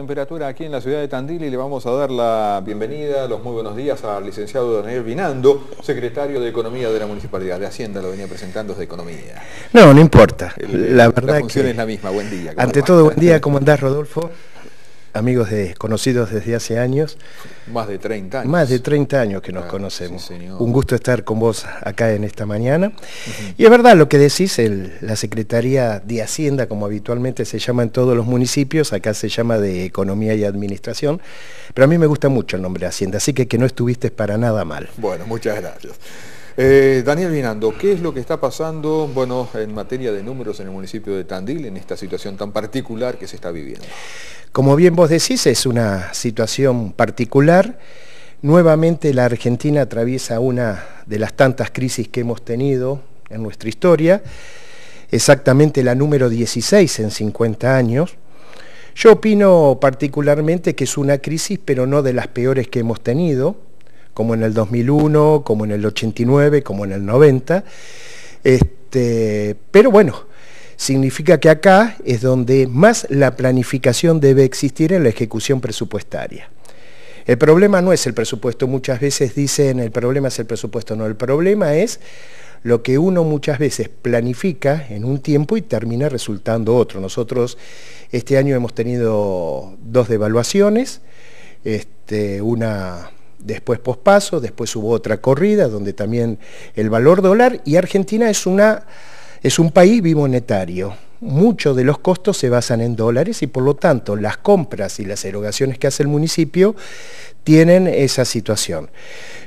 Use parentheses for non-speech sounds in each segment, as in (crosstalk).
Temperatura aquí en la ciudad de Tandil y le vamos a dar la bienvenida, los muy buenos días al licenciado Daniel Vinando, secretario de Economía de la Municipalidad de Hacienda, lo venía presentando desde Economía. No, no importa. la verdad la función es la misma, buen día. Ante todo, buen día, ¿cómo andás Rodolfo? amigos de, conocidos desde hace años. Más de 30 años. Más de 30 años que nos ah, conocemos. Un gusto estar con vos acá en esta mañana. Y es verdad lo que decís, la Secretaría de Hacienda, como habitualmente se llama en todos los municipios, acá se llama de Economía y Administración, pero a mí me gusta mucho el nombre de Hacienda, así que que no estuviste para nada mal. Bueno, muchas gracias. Eh, Daniel Vinando, ¿qué es lo que está pasando bueno, en materia de números en el municipio de Tandil en esta situación tan particular que se está viviendo? Como bien vos decís, es una situación particular. Nuevamente la Argentina atraviesa una de las tantas crisis que hemos tenido en nuestra historia, exactamente la número 16 en 50 años. Yo opino particularmente que es una crisis, pero no de las peores que hemos tenido como en el 2001, como en el 89, como en el 90. Este, pero bueno, significa que acá es donde más la planificación debe existir en la ejecución presupuestaria. El problema no es el presupuesto, muchas veces dicen el problema es el presupuesto, no, el problema es lo que uno muchas veces planifica en un tiempo y termina resultando otro. Nosotros este año hemos tenido dos devaluaciones, este, una después pospaso, después hubo otra corrida donde también el valor dólar y Argentina es, una, es un país bimonetario. Muchos de los costos se basan en dólares y por lo tanto las compras y las erogaciones que hace el municipio tienen esa situación.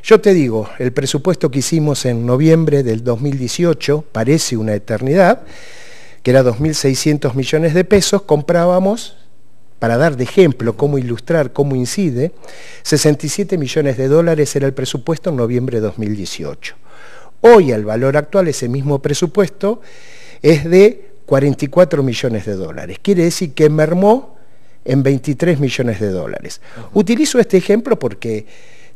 Yo te digo, el presupuesto que hicimos en noviembre del 2018 parece una eternidad, que era 2.600 millones de pesos, comprábamos para dar de ejemplo cómo ilustrar, cómo incide, 67 millones de dólares era el presupuesto en noviembre de 2018. Hoy al valor actual ese mismo presupuesto es de 44 millones de dólares. Quiere decir que mermó en 23 millones de dólares. Utilizo este ejemplo porque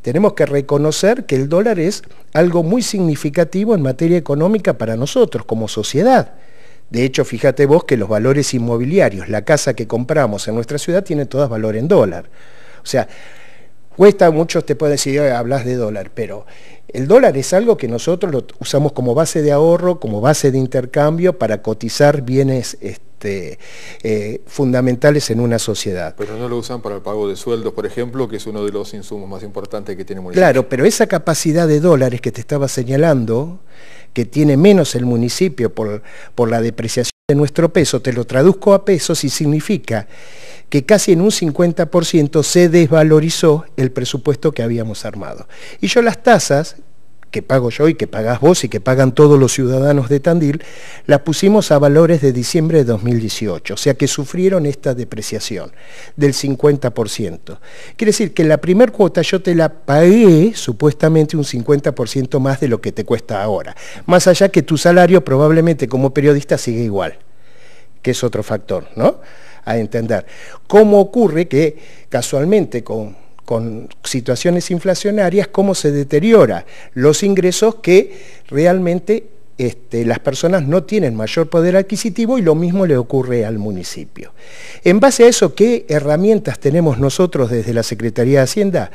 tenemos que reconocer que el dólar es algo muy significativo en materia económica para nosotros como sociedad. De hecho, fíjate vos que los valores inmobiliarios, la casa que compramos en nuestra ciudad, tiene todas valor en dólar. O sea, cuesta, mucho, te puede decir, hablas de dólar, pero el dólar es algo que nosotros lo usamos como base de ahorro, como base de intercambio para cotizar bienes este, este, eh, fundamentales en una sociedad. Pero no lo usan para el pago de sueldos, por ejemplo, que es uno de los insumos más importantes que tiene el municipio. Claro, pero esa capacidad de dólares que te estaba señalando, que tiene menos el municipio por, por la depreciación de nuestro peso, te lo traduzco a pesos y significa que casi en un 50% se desvalorizó el presupuesto que habíamos armado. Y yo las tasas que pago yo y que pagas vos y que pagan todos los ciudadanos de Tandil, las pusimos a valores de diciembre de 2018, o sea que sufrieron esta depreciación del 50%. Quiere decir que la primer cuota yo te la pagué supuestamente un 50% más de lo que te cuesta ahora, más allá que tu salario probablemente como periodista sigue igual, que es otro factor, ¿no? A entender. ¿Cómo ocurre que casualmente con con situaciones inflacionarias, cómo se deteriora los ingresos que realmente este, las personas no tienen mayor poder adquisitivo y lo mismo le ocurre al municipio. En base a eso, ¿qué herramientas tenemos nosotros desde la Secretaría de Hacienda?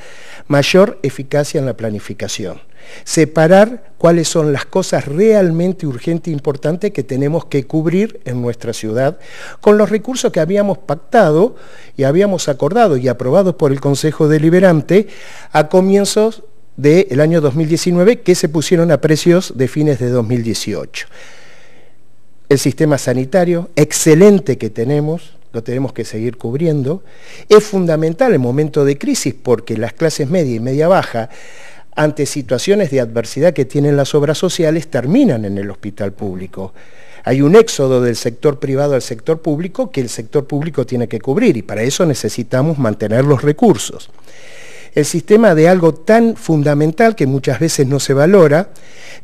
Mayor eficacia en la planificación. Separar cuáles son las cosas realmente urgentes e importantes que tenemos que cubrir en nuestra ciudad con los recursos que habíamos pactado y habíamos acordado y aprobado por el Consejo Deliberante a comienzos del año 2019 que se pusieron a precios de fines de 2018. El sistema sanitario, excelente que tenemos, lo tenemos que seguir cubriendo. Es fundamental en momento de crisis porque las clases media y media baja, ante situaciones de adversidad que tienen las obras sociales, terminan en el hospital público. Hay un éxodo del sector privado al sector público que el sector público tiene que cubrir y para eso necesitamos mantener los recursos el sistema de algo tan fundamental que muchas veces no se valora,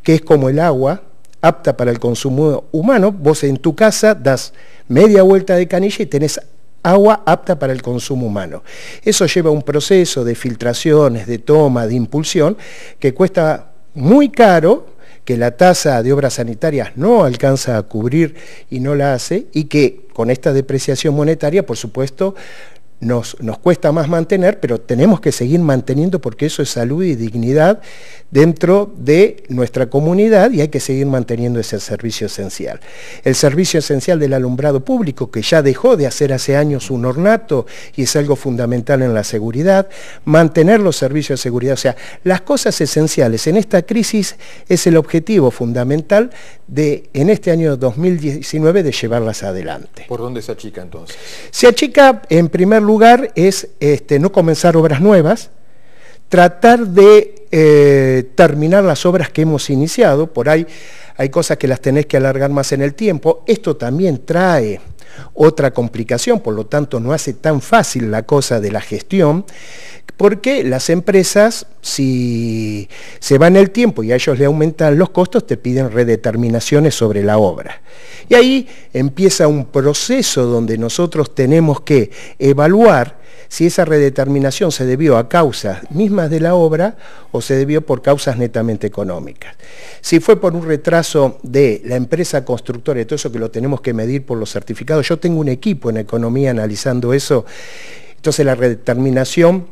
que es como el agua, apta para el consumo humano. Vos en tu casa das media vuelta de canilla y tenés agua apta para el consumo humano. Eso lleva un proceso de filtraciones, de toma, de impulsión, que cuesta muy caro, que la tasa de obras sanitarias no alcanza a cubrir y no la hace, y que con esta depreciación monetaria, por supuesto, nos, cuesta más mantener, pero tenemos que seguir manteniendo porque eso es salud y dignidad dentro de nuestra comunidad y hay que seguir manteniendo ese servicio esencial. El servicio esencial del alumbrado público, que ya dejó de hacer hace años un ornato y es algo fundamental en la seguridad, mantener los servicios de seguridad, o sea, las cosas esenciales en esta crisis es el objetivo fundamental de, en este año 2019, de llevarlas adelante. ¿Por dónde se achica entonces? Se achica en primer lugar lugar es este, no comenzar obras nuevas, tratar de eh, terminar las obras que hemos iniciado, por ahí hay cosas que las tenés que alargar más en el tiempo, esto también trae otra complicación, por lo tanto, no hace tan fácil la cosa de la gestión, porque las empresas, si se van el tiempo y a ellos le aumentan los costos, te piden redeterminaciones sobre la obra. Y ahí empieza un proceso donde nosotros tenemos que evaluar si esa redeterminación se debió a causas mismas de la obra o se debió por causas netamente económicas. Si fue por un retraso de la empresa constructora, y todo eso que lo tenemos que medir por los certificados yo tengo un equipo en economía analizando eso. Entonces la redeterminación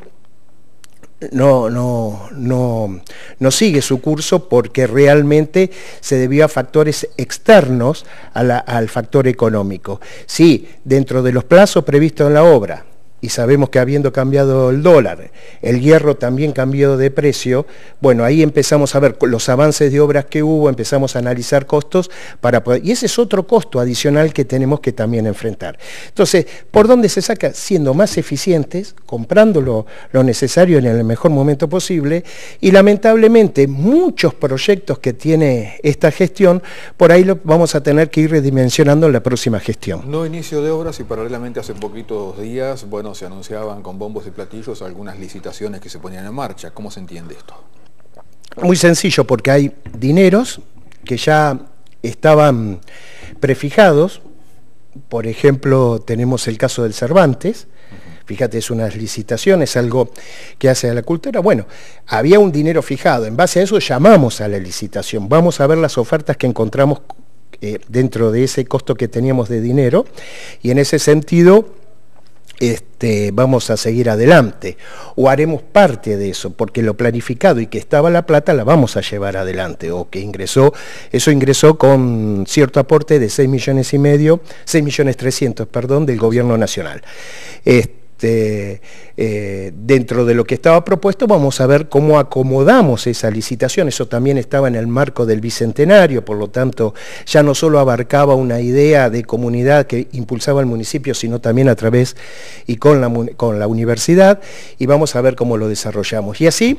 no, no, sigue su curso porque realmente se debió a factores externos al factor económico. Sí, dentro de los plazos previstos en la obra, y sabemos que habiendo cambiado el dólar, el hierro también cambió de precio, bueno, ahí empezamos a ver los avances de obras que hubo, empezamos a analizar costos y ese es otro costo adicional que tenemos que también enfrentar. Entonces, ¿por dónde se saca? Siendo más eficientes, comprando lo, necesario en el mejor momento posible, y lamentablemente muchos proyectos que tiene esta gestión, por ahí lo vamos a tener que ir redimensionando en la próxima gestión. No inicio de obras y paralelamente hace poquitos días, bueno, se anunciaban con bombos y platillos algunas licitaciones que se ponían en marcha. ¿Cómo se entiende esto? Muy sencillo, porque hay dineros que ya estaban prefijados. Por ejemplo, tenemos el caso del Cervantes. Fíjate, es unas licitaciones, algo que hace a la cultura. Bueno, había un dinero fijado. En base a eso llamamos a la licitación. Vamos a ver las ofertas que encontramos eh, dentro de ese costo que teníamos de dinero. Y en ese sentido este, vamos a seguir adelante o haremos parte de eso, porque lo planificado y que estaba la plata la vamos a llevar adelante o que ingresó, eso ingresó con cierto aporte de 6 millones y medio, 6 millones 300, perdón, del gobierno nacional. Este, este, eh, dentro de lo que estaba propuesto, vamos a ver cómo acomodamos esa licitación. Eso también estaba en el marco del Bicentenario, por lo tanto, ya no solo abarcaba una idea de comunidad que impulsaba el municipio, sino también a través y con la, con la universidad, y vamos a ver cómo lo desarrollamos. Y así,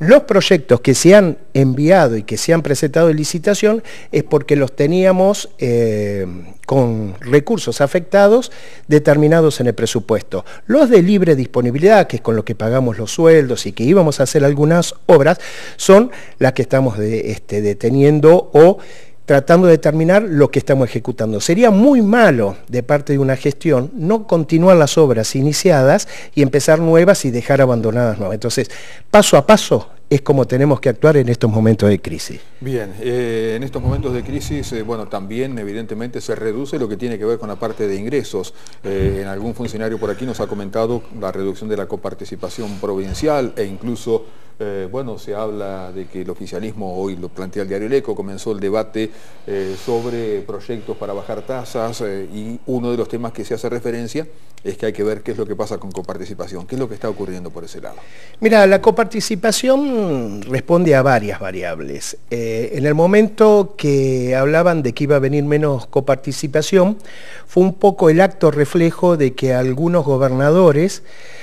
los proyectos que se han enviado y que se han presentado en licitación es porque los teníamos... Eh, con recursos afectados determinados en el presupuesto. Los de libre disponibilidad, que es con lo que pagamos los sueldos y que íbamos a hacer algunas obras, son las que estamos este, deteniendo o tratando de determinar lo que estamos ejecutando. Sería muy malo de parte de una gestión no continuar las obras iniciadas y empezar nuevas y dejar abandonadas nuevas. Entonces, paso a paso es como tenemos que actuar en estos momentos de crisis. Bien, eh, en estos momentos de crisis, eh, bueno, también evidentemente se reduce lo que tiene que ver con la parte de ingresos. Eh, en algún funcionario por aquí nos ha comentado la reducción de la coparticipación provincial e incluso eh, bueno, se habla de que el oficialismo, hoy lo plantea el diario El Eco, comenzó el debate eh, sobre proyectos para bajar tasas eh, y uno de los temas que se hace referencia es que hay que ver qué es lo que pasa con coparticipación, qué es lo que está ocurriendo por ese lado. Mira, la coparticipación responde a varias variables. en el momento que hablaban de que iba a venir menos coparticipación, fue un poco el acto reflejo de que algunos gobernadores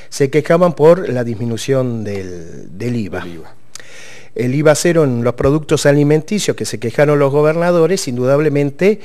se quejaban por la disminución del, del IVA. El IVA. cero en los productos alimenticios que se quejaron los gobernadores, indudablemente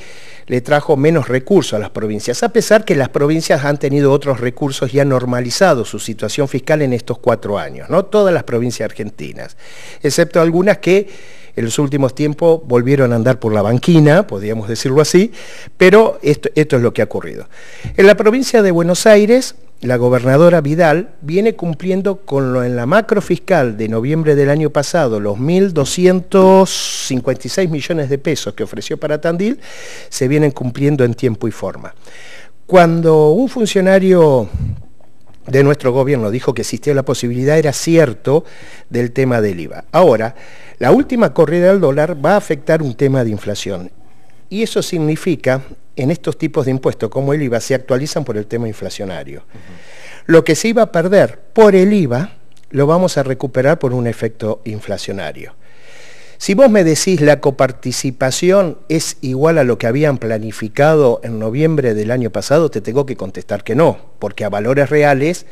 le trajo menos recursos a las provincias, a pesar que las provincias han tenido otros recursos y han normalizado su situación fiscal en estos cuatro años, ¿no? Todas las provincias argentinas, excepto algunas que en los últimos tiempos volvieron a andar por la banquina, podríamos decirlo así, pero esto es lo que ha ocurrido. En la provincia de Buenos Aires, la gobernadora Vidal viene cumpliendo con lo en la macro fiscal de noviembre del año pasado, los 1.256 millones de pesos que ofreció para Tandil, se vienen cumpliendo en tiempo y forma. Cuando un funcionario de nuestro gobierno dijo que existía la posibilidad, era cierto, del tema del IVA. Ahora, la última corrida del dólar va a afectar un tema de inflación y eso significa, en estos tipos de impuestos como el IVA, se actualizan por el tema inflacionario. Lo que se iba a perder por el IVA, lo vamos a recuperar por un efecto inflacionario. Si vos me decís la coparticipación es igual a lo que habían planificado en noviembre del año pasado, te tengo que contestar que no, porque a valores reales,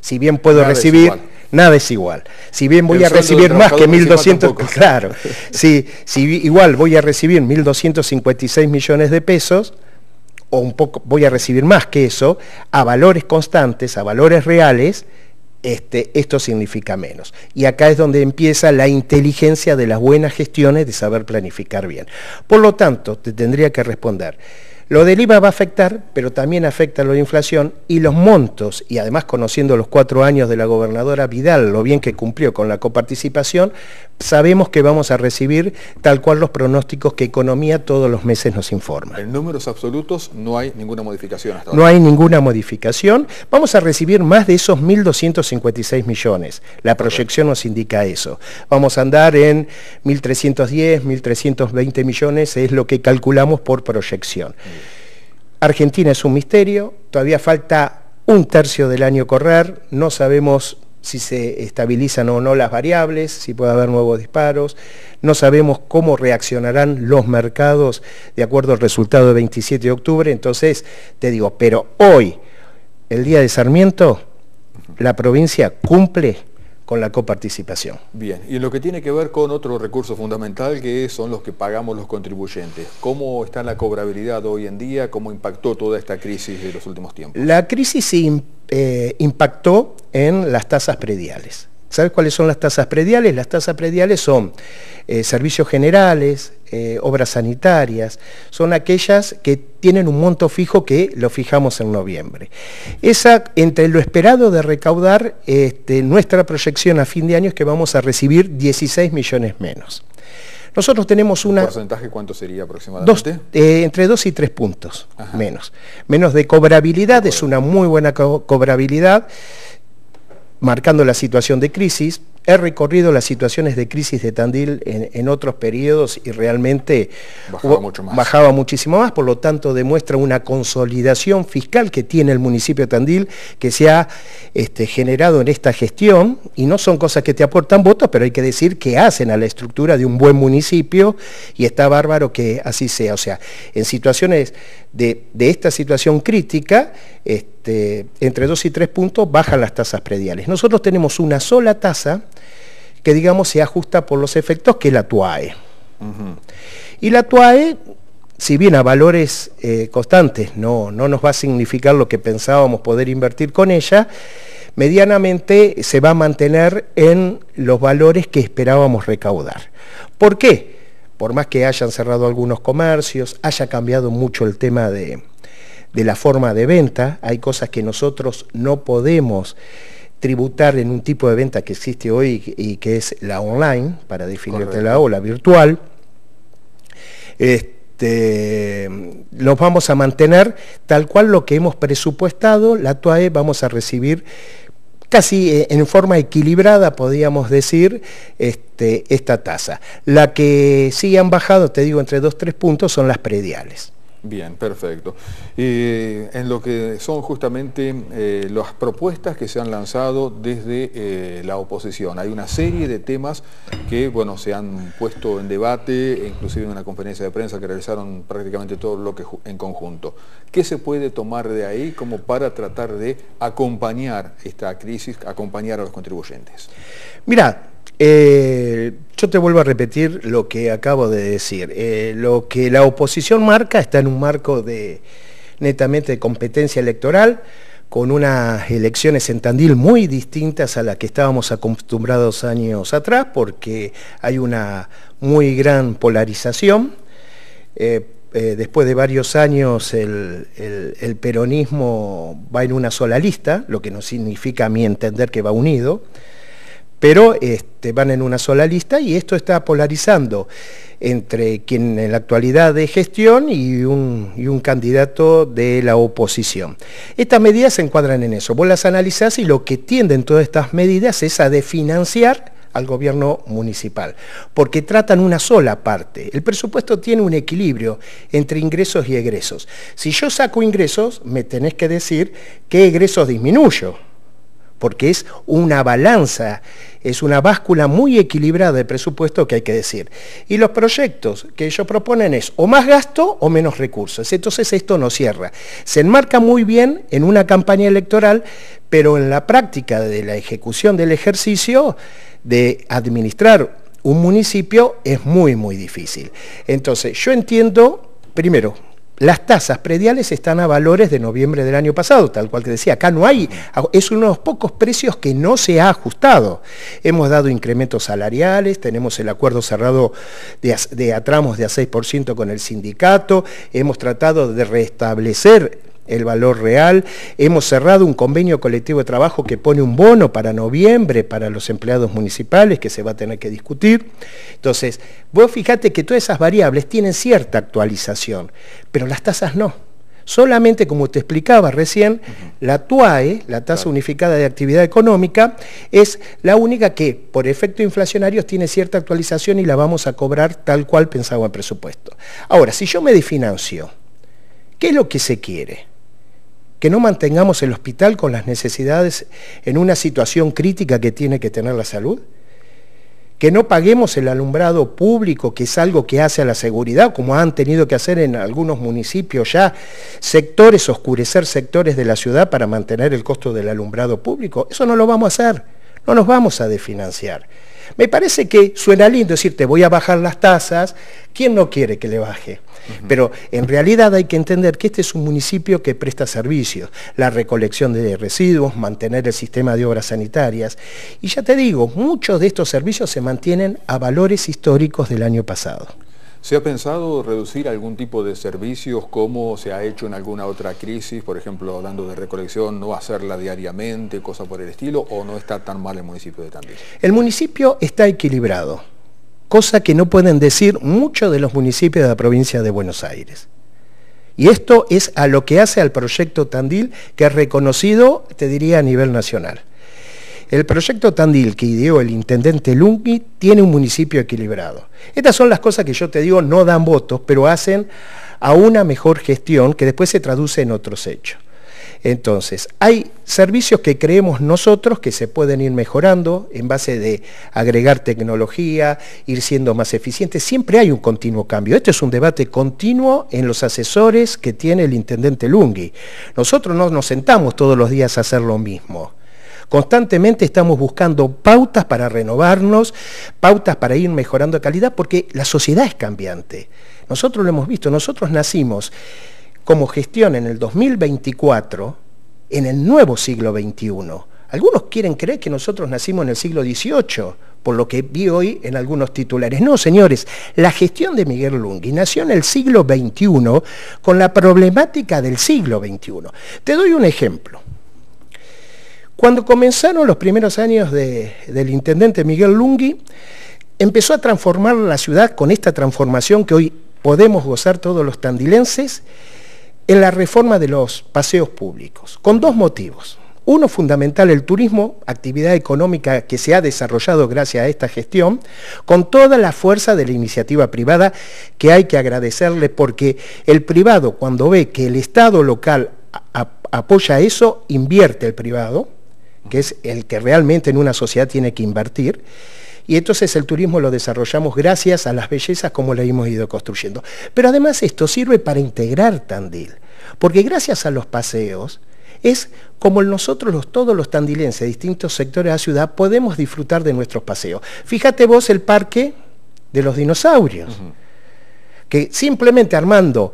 si bien puedo recibir nada es igual. Si bien voy a recibir más que 1.200, (laughs) claro, si, igual voy a recibir 1.256 millones de pesos, o un poco, voy a recibir más que eso, a valores constantes, a valores reales, este, esto significa menos. Y acá es donde empieza la inteligencia de las buenas gestiones de saber planificar bien. Por lo tanto, te tendría que responder. Lo del IVA va a afectar, pero también afecta lo de inflación y los montos, y además conociendo los cuatro años de la gobernadora Vidal, lo bien que cumplió con la coparticipación, sabemos que vamos a recibir tal cual los pronósticos que Economía todos los meses nos informa. En números absolutos no hay ninguna modificación hasta ahora. No hay ninguna modificación. Vamos a recibir más de esos 1.256 millones. La proyección nos indica eso. Vamos a andar en 1.310, 1.320 millones, es lo que calculamos por proyección. Argentina es un misterio, todavía falta un tercio del año correr, no sabemos si se estabilizan o no las variables, si puede haber nuevos disparos, no sabemos cómo reaccionarán los mercados de acuerdo al resultado del 27 de octubre, entonces te digo, pero hoy, el día de Sarmiento, la provincia cumple con la coparticipación. Bien, y lo que tiene que ver con otro recurso fundamental que son los que pagamos los contribuyentes, ¿cómo está la cobrabilidad hoy en día? ¿Cómo impactó toda esta crisis de los últimos tiempos? La crisis eh, impactó en las tasas prediales. ¿Sabes cuáles son las tasas prediales? Las tasas prediales son eh, servicios generales, eh, obras sanitarias, son aquellas que tienen un monto fijo que lo fijamos en noviembre. Esa, entre lo esperado de recaudar, este, nuestra proyección a fin de año es que vamos a recibir 16 millones menos. Nosotros tenemos una... porcentaje cuánto sería aproximadamente? Eh, dos, entre 2 y 3 puntos menos. Menos de cobrabilidad, es una muy buena cobrabilidad marcando la situación de crisis. He recorrido las situaciones de crisis de Tandil en, otros periodos y realmente bajaba, muchísimo más, por lo tanto demuestra una consolidación fiscal que tiene el municipio de Tandil, que se ha este, generado en esta gestión, y no son cosas que te aportan votos, pero hay que decir que hacen a la estructura de un buen municipio, y está bárbaro que así sea. O sea, en situaciones de esta situación crítica, este, entre 2 y 3 puntos bajan las tasas prediales. Nosotros tenemos una sola tasa que digamos se ajusta por los efectos que es la TUAE. Y la TUAE, si bien a valores eh, constantes no, no nos va a significar lo que pensábamos poder invertir con ella, medianamente se va a mantener en los valores que esperábamos recaudar. ¿Por qué? Por más que hayan cerrado algunos comercios, haya cambiado mucho el tema de, de la forma de venta, hay cosas que nosotros no podemos tributar en un tipo de venta que existe hoy y que es la online, para la la la virtual. Este, los vamos a mantener tal cual lo que hemos presupuestado, la TUAE vamos a recibir casi eh, en forma equilibrada, podríamos decir, este, esta tasa. La que sí han bajado, te digo, entre dos, tres puntos son las prediales. Bien, perfecto. en lo que son justamente eh, las propuestas que se han lanzado desde eh, la oposición, hay una serie de temas que bueno, se han puesto en debate, inclusive en una conferencia de prensa que realizaron prácticamente todo lo que en conjunto. ¿Qué se puede tomar de ahí como para tratar de acompañar esta crisis, acompañar a los contribuyentes? Mira, eh, yo te vuelvo a repetir lo que acabo de decir. Eh, lo que la oposición marca está en un marco de netamente de competencia electoral, con unas elecciones en Tandil muy distintas a las que estábamos acostumbrados años atrás, porque hay una muy gran polarización. Eh, eh, después de varios años el, el, peronismo va en una sola lista, lo que no significa a mi entender que va unido pero este, van en una sola lista y esto está polarizando entre quien en la actualidad de gestión y un, candidato de la oposición. Estas medidas se encuadran en eso. Vos las analizás y lo que tienden todas estas medidas es a financiar al gobierno municipal, porque tratan una sola parte. El presupuesto tiene un equilibrio entre ingresos y egresos. Si yo saco ingresos, me tenés que decir qué egresos disminuyo porque es una balanza, es una báscula muy equilibrada de presupuesto que hay que decir. Y los proyectos que ellos proponen es o más gasto o menos recursos. Entonces esto no cierra. Se enmarca muy bien en una campaña electoral, pero en la práctica de la ejecución del ejercicio, de administrar un municipio, es muy, muy difícil. Entonces yo entiendo, primero, las tasas prediales están a valores de noviembre del año pasado, tal cual te decía. Acá no hay, es uno de los pocos precios que no se ha ajustado. Hemos dado incrementos salariales, tenemos el acuerdo cerrado de, de a tramos de a 6% con el sindicato, hemos tratado de restablecer el valor real. Hemos cerrado un convenio colectivo de trabajo que pone un bono para noviembre para los empleados municipales que se va a tener que discutir. Entonces, vos fíjate que todas esas variables tienen cierta actualización, pero las tasas no. Solamente, como te explicaba recién, la TUAE, la tasa unificada de actividad económica, es la única que, por efecto inflacionarios, tiene cierta actualización y la vamos a cobrar tal cual pensaba el presupuesto. Ahora, si yo me definancio, ¿qué es lo que se quiere? que no mantengamos el hospital con las necesidades en una situación crítica que tiene que tener la salud, que no paguemos el alumbrado público, que es algo que hace a la seguridad, como han tenido que hacer en algunos municipios ya, sectores, oscurecer sectores de la ciudad para mantener el costo del alumbrado público. Eso no lo vamos a hacer, no nos vamos a desfinanciar. Me parece que suena lindo decirte voy a bajar las tasas, ¿quién no quiere que le baje? Pero en realidad hay que entender que este es un municipio que presta servicios, la recolección de residuos, mantener el sistema de obras sanitarias. Y ya te digo, muchos de estos servicios se mantienen a valores históricos del año pasado. ¿Se ha pensado reducir algún tipo de servicios como se ha hecho en alguna otra crisis? Por ejemplo, hablando de recolección, no hacerla diariamente, cosa por el estilo, o no está tan mal el municipio de Tandil? El municipio está equilibrado, cosa que no pueden decir muchos de los municipios de la provincia de Buenos Aires. Y esto es a lo que hace al proyecto Tandil, que es reconocido, te diría, a nivel nacional. El proyecto Tandil que ideó el intendente Lunghi tiene un municipio equilibrado. Estas son las cosas que yo te digo, no dan votos, pero hacen a una mejor gestión que después se traduce en otros hechos. Entonces, hay servicios que creemos nosotros que se pueden ir mejorando en base de agregar tecnología, ir siendo más eficientes. Siempre hay un continuo cambio. Este es un debate continuo en los asesores que tiene el intendente Lunghi. Nosotros no nos sentamos todos los días a hacer lo mismo. Constantemente estamos buscando pautas para renovarnos, pautas para ir mejorando la calidad, porque la sociedad es cambiante. Nosotros lo hemos visto, nosotros nacimos como gestión en el 2024, en el nuevo siglo XXI. Algunos quieren creer que nosotros nacimos en el siglo XVIII, por lo que vi hoy en algunos titulares. No, señores, la gestión de Miguel Lungui nació en el siglo XXI con la problemática del siglo XXI. Te doy un ejemplo. Cuando comenzaron los primeros años del intendente Miguel Lungui, empezó a transformar la ciudad con esta transformación que hoy podemos gozar todos los tandilenses, en la reforma de los paseos públicos, con dos motivos. Uno fundamental, el turismo, actividad económica que se ha desarrollado gracias a esta gestión, con toda la fuerza de la iniciativa privada, que hay que agradecerle porque el privado, cuando ve que el Estado local apoya eso, invierte el privado, que es el que realmente en una sociedad tiene que invertir. Y entonces el turismo lo desarrollamos gracias a las bellezas como la hemos ido construyendo. Pero además esto sirve para integrar Tandil, porque gracias a los paseos es como nosotros todos los tandilenses de distintos sectores de la ciudad podemos disfrutar de nuestros paseos. Fíjate vos el parque de los dinosaurios, que simplemente armando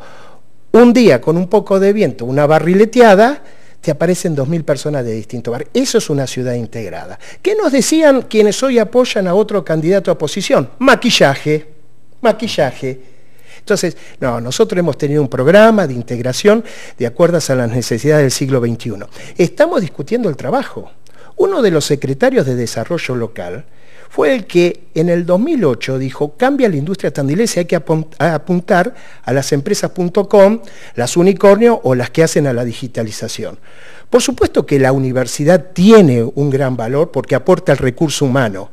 un día con un poco de viento, una barrileteada, aparecen 2.000 personas de distinto barrio. Eso es una ciudad integrada. ¿Qué nos decían quienes hoy apoyan a otro candidato a oposición? Maquillaje, maquillaje. Entonces, no, nosotros hemos tenido un programa de integración de acuerdo a las necesidades del siglo XXI. Estamos discutiendo el trabajo. Uno de los secretarios de desarrollo local fue el que en el 2008 dijo, cambia la industria y hay que apuntar a las empresas.com, las unicornio o las que hacen a la digitalización. Por supuesto que la universidad tiene un gran valor porque aporta el recurso humano,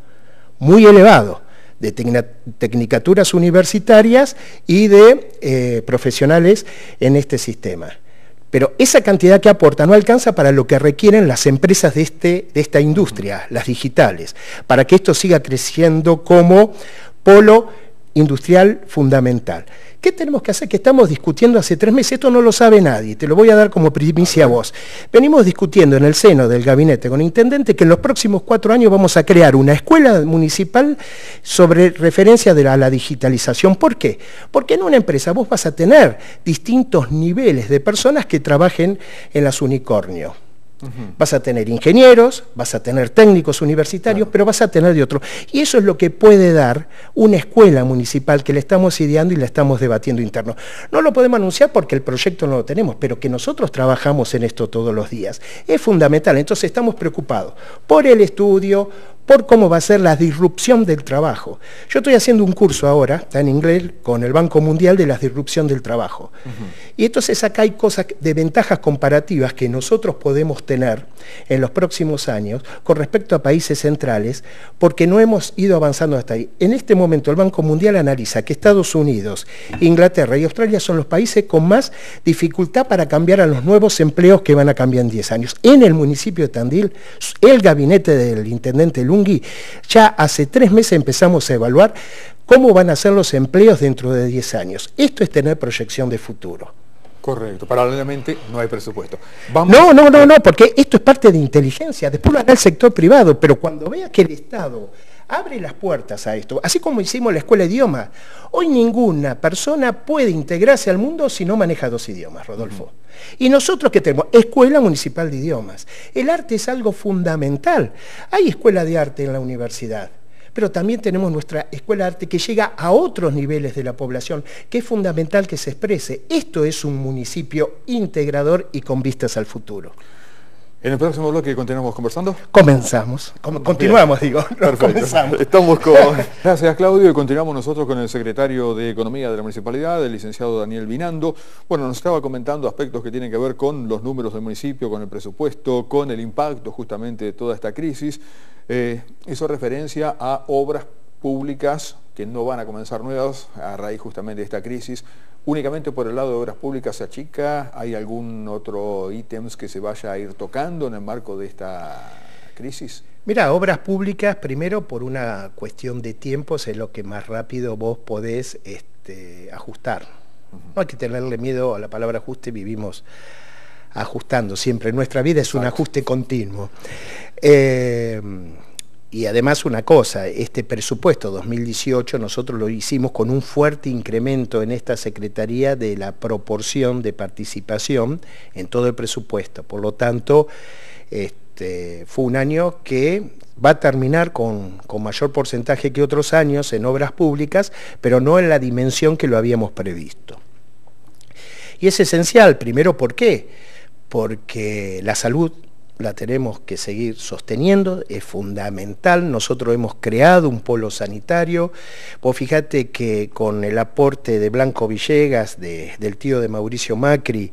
muy elevado, de tecnicaturas universitarias y de eh, profesionales en este sistema. Pero esa cantidad que aporta no alcanza para lo que requieren las empresas de, este, de esta industria, las digitales, para que esto siga creciendo como polo industrial fundamental. ¿Qué tenemos que hacer? Que estamos discutiendo hace tres meses, esto no lo sabe nadie, te lo voy a dar como primicia a vos. Venimos discutiendo en el seno del gabinete con el intendente que en los próximos cuatro años vamos a crear una escuela municipal sobre referencia de a la digitalización. ¿Por qué? Porque en una empresa vos vas a tener distintos niveles de personas que trabajen en las unicornios. Vas a tener ingenieros, vas a tener técnicos universitarios, pero vas a tener de otro. Y eso es lo que puede dar una escuela municipal que le estamos ideando y la estamos debatiendo interno. No lo podemos anunciar porque el proyecto no lo tenemos, pero que nosotros trabajamos en esto todos los días. Es fundamental. Entonces estamos preocupados por el estudio, por cómo va a ser la disrupción del trabajo. Yo estoy haciendo un curso ahora, está en inglés, con el Banco Mundial de la disrupción del trabajo. Y entonces acá hay cosas de ventajas comparativas que nosotros podemos tener en los próximos años con respecto a países centrales, porque no hemos ido avanzando hasta ahí. En este momento el Banco Mundial analiza que Estados Unidos, Inglaterra y Australia son los países con más dificultad para cambiar a los nuevos empleos que van a cambiar en 10 años. En el municipio de Tandil, el gabinete del intendente Lula ya hace tres meses empezamos a evaluar cómo van a ser los empleos dentro de 10 años. Esto es tener proyección de futuro. Correcto, paralelamente no hay presupuesto. no, no, no, no, porque esto es parte de inteligencia, después lo hará el sector privado, pero cuando vea que el Estado abre las puertas a esto, así como hicimos la escuela de idiomas. Hoy ninguna persona puede integrarse al mundo si no maneja dos idiomas, Rodolfo. Y nosotros que tenemos Escuela Municipal de Idiomas. El arte es algo fundamental. Hay escuela de arte en la universidad pero también tenemos nuestra escuela de arte que llega a otros niveles de la población, que es fundamental que se exprese. Esto es un municipio integrador y con vistas al futuro. En el próximo bloque continuamos conversando. Comenzamos, continuamos, digo. Estamos con. (laughs) Gracias, Claudio. Y continuamos nosotros con el secretario de Economía de la Municipalidad, el licenciado Daniel Vinando. Bueno, nos estaba comentando aspectos que tienen que ver con los números del municipio, con el presupuesto, con el impacto justamente de toda esta crisis. Eh, hizo referencia a obras públicas que no van a comenzar nuevas a raíz justamente de esta crisis Únicamente por el lado de obras públicas a Chica, ¿hay algún otro ítems que se vaya a ir tocando en el marco de esta crisis? Mira, obras públicas, primero por una cuestión de tiempo, es lo que más rápido vos podés este, ajustar. No hay que tenerle miedo a la palabra ajuste, vivimos ajustando siempre. Nuestra vida es un ajuste continuo. Eh, y además una cosa, este presupuesto 2018 nosotros lo hicimos con un fuerte incremento en esta Secretaría de la proporción de participación en todo el presupuesto. Por lo tanto, este, fue un año que va a terminar con, con mayor porcentaje que otros años en obras públicas, pero no en la dimensión que lo habíamos previsto. Y es esencial, primero, ¿por qué? Porque la salud la tenemos que seguir sosteniendo, es fundamental. Nosotros hemos creado un polo sanitario. Vos fíjate que con el aporte de Blanco Villegas, del tío de Mauricio Macri,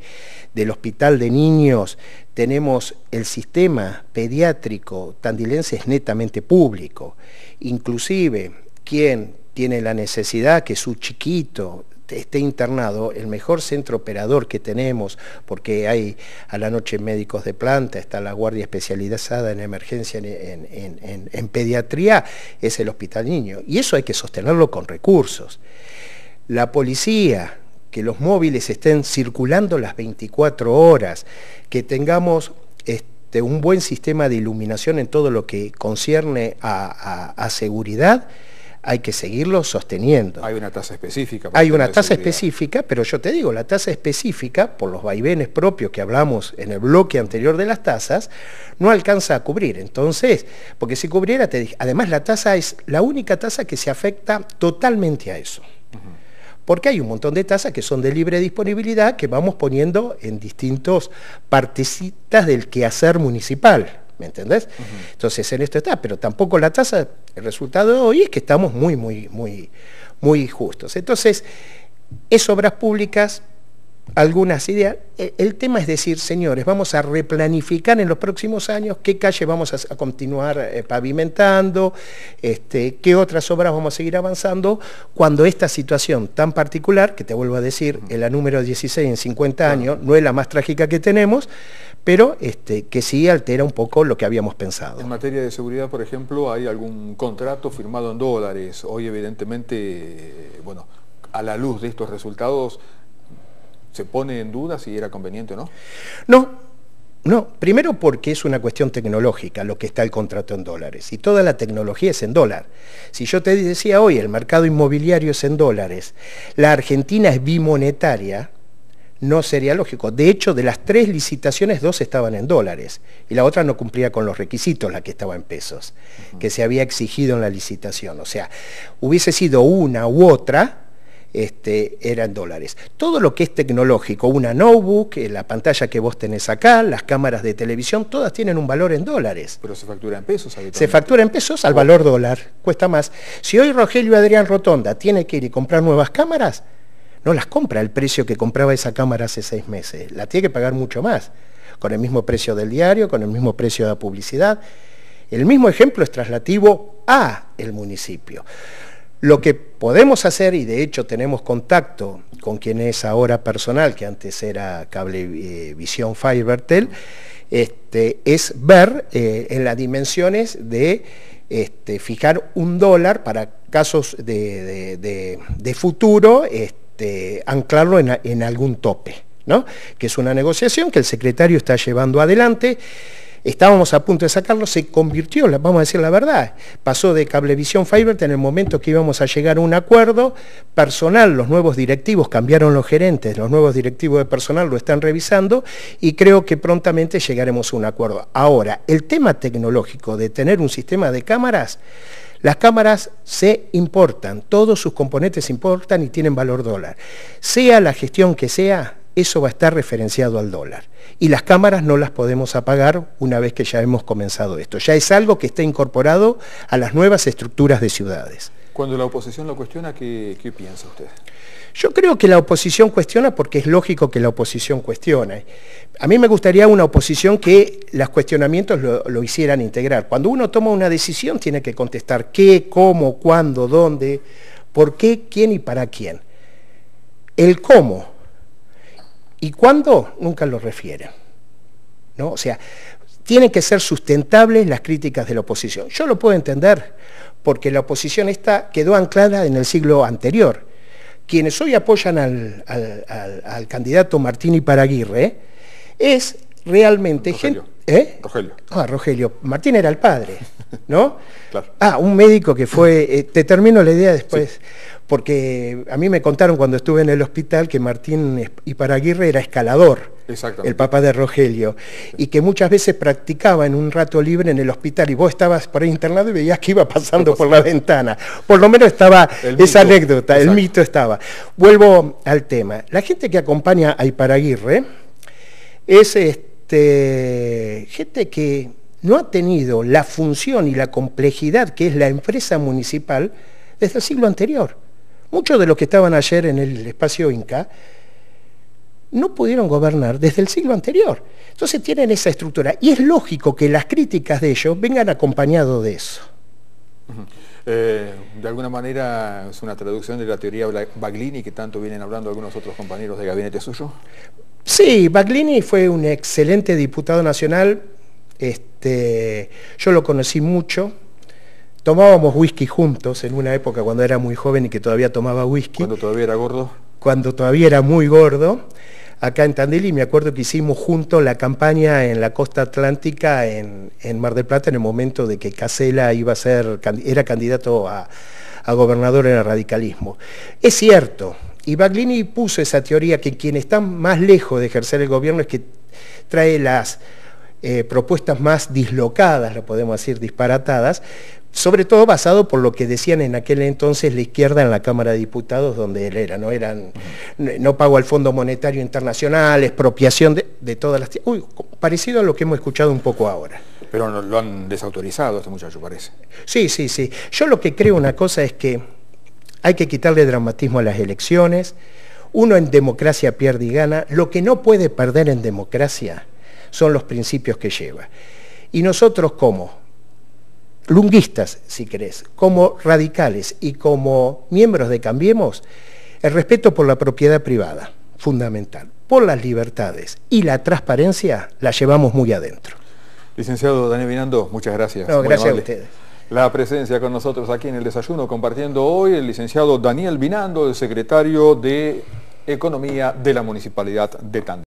del Hospital de Niños, tenemos el sistema pediátrico tandilense es netamente público. Inclusive, quien tiene la necesidad que su chiquito este, esté internado, el mejor centro operador que tenemos, porque hay a la noche médicos de planta, está la guardia especializada en emergencia en, pediatría, es el hospital niño. Y eso hay que sostenerlo con recursos. La policía, que los móviles estén circulando las 24 horas, que tengamos este, un buen sistema de iluminación en todo lo que concierne a seguridad hay que seguirlo sosteniendo. Hay una tasa específica. Hay una tasa específica, pero yo te digo, la tasa específica, por los vaivenes propios que hablamos en el bloque anterior de las tasas, no alcanza a cubrir. Entonces, porque si cubriera, te además la tasa es la única tasa que se afecta totalmente a eso. Porque hay un montón de tasas que son de libre disponibilidad que vamos poniendo en distintos partecitas del quehacer municipal. ¿me entendés? Entonces en esto está, pero tampoco la tasa, el resultado hoy es que estamos muy, muy, muy, muy justos. Entonces, es obras públicas algunas ideas. E, el tema es decir, señores, vamos a replanificar en los próximos años qué calle vamos a, continuar eh, pavimentando, este, qué otras obras vamos a seguir avanzando, cuando esta situación tan particular, que te vuelvo a decir, es la número 16 en 50 años, no es la más trágica que tenemos, pero este, que sí altera un poco lo que habíamos pensado. En materia de seguridad, por ejemplo, hay algún contrato firmado en dólares. Hoy, evidentemente, eh, bueno, a la luz de estos resultados se pone en duda si era conveniente o no? No, no, primero porque es una cuestión tecnológica lo que está el contrato en dólares y toda la tecnología es en dólar. Si yo te decía hoy el mercado inmobiliario es en dólares, la Argentina es bimonetaria, no sería lógico. De hecho, de las tres licitaciones, dos estaban en dólares y la otra no cumplía con los requisitos, la que estaba en pesos, que se había exigido en la licitación. O sea, hubiese sido una u otra, este, eran dólares. Todo lo que es tecnológico, una notebook, eh, la pantalla que vos tenés acá, las cámaras de televisión, todas tienen un valor en dólares. Pero se factura en pesos Se factura en pesos al valor dólar, cuesta más. Si hoy Rogelio Adrián Rotonda tiene que ir y comprar nuevas cámaras, no las compra el precio que compraba esa cámara hace seis meses, la tiene que pagar mucho más, con el mismo precio del diario, con el mismo precio de la publicidad. El mismo ejemplo es traslativo a el municipio. Lo que podemos hacer, y de hecho tenemos contacto con quien es ahora personal, que antes era Cablevisión eh, Visión Fibertel, este, es ver eh, en las dimensiones de este, fijar un dólar para casos de, futuro, este, anclarlo en, algún tope, ¿no? que es una negociación que el secretario está llevando adelante estábamos a punto de sacarlo, se convirtió, vamos a decir la verdad, pasó de Cablevisión fiber. en el momento que íbamos a llegar a un acuerdo personal, los nuevos directivos cambiaron los gerentes, los nuevos directivos de personal lo están revisando y creo que prontamente llegaremos a un acuerdo. Ahora, el tema tecnológico de tener un sistema de cámaras, las cámaras se importan, todos sus componentes importan y tienen valor dólar. Sea la gestión que sea, eso va a estar referenciado al dólar. Y las cámaras no las podemos apagar una vez que ya hemos comenzado esto. Ya es algo que está incorporado a las nuevas estructuras de ciudades. Cuando la oposición lo cuestiona, ¿qué, piensa usted? Yo creo que la oposición cuestiona porque es lógico que la oposición cuestione. A mí me gustaría una oposición que los cuestionamientos lo, lo hicieran integrar. Cuando uno toma una decisión tiene que contestar qué, cómo, cuándo, dónde, por qué, quién y para quién. El cómo ¿Y cuándo? Nunca lo refieren. ¿no? O sea, tienen que ser sustentables las críticas de la oposición. Yo lo puedo entender, porque la oposición esta quedó anclada en el siglo anterior. Quienes hoy apoyan al, al, al, candidato y Paraguirre es realmente ¿eh? Rogelio. Ah, Rogelio. Martín era el padre, ¿no? (laughs) Ah, un médico que fue... Eh, te termino la idea después porque a mí me contaron cuando estuve en el hospital que Martín Iparaguirre era escalador, el papá de Rogelio, y que muchas veces practicaba en un rato libre en el hospital y vos estabas por ahí internado y veías que iba pasando por la ventana. Por lo menos estaba esa anécdota, el mito estaba. Vuelvo al tema. La gente que acompaña a Iparaguirre es este, gente que no ha tenido la función y la complejidad que es la empresa municipal desde el siglo anterior. Muchos de los que estaban ayer en el espacio Inca no pudieron gobernar desde el siglo anterior. Entonces tienen esa estructura. Y es lógico que las críticas de ellos vengan acompañado de eso. Eh, de alguna manera es una traducción de la teoría Baglini que tanto vienen hablando algunos otros compañeros de gabinete suyo. Sí, Baglini fue un excelente diputado nacional. Este, yo lo conocí mucho, Tomábamos whisky juntos en una época cuando era muy joven y que todavía tomaba whisky. Cuando todavía era gordo. Cuando todavía era muy gordo. Acá en Tandil y me acuerdo que hicimos juntos la campaña en la costa atlántica en, Mar del Plata en el momento de que Casela iba a ser, era candidato a, a gobernador en el radicalismo. Es cierto, y Baglini puso esa teoría que quien está más lejos de ejercer el gobierno es que trae las eh, propuestas más dislocadas, lo podemos decir disparatadas, sobre todo basado por lo que decían en aquel entonces la izquierda en la Cámara de Diputados donde él era, no eran no pago al Fondo Monetario Internacional, expropiación de, todas las uy, parecido a lo que hemos escuchado un poco ahora. Pero lo han desautorizado este muchacho, parece. Sí, sí, sí. Yo lo que creo una cosa es que hay que quitarle dramatismo a las elecciones. Uno en democracia pierde y gana. Lo que no puede perder en democracia son los principios que lleva. Y nosotros como lunguistas, si querés, como radicales y como miembros de Cambiemos, el respeto por la propiedad privada, fundamental, por las libertades y la transparencia la llevamos muy adentro. Licenciado Daniel Vinando, muchas gracias. gracias a ustedes. La presencia con nosotros aquí en el desayuno, compartiendo hoy el licenciado Daniel Vinando, el secretario de Economía de la Municipalidad de Tandil.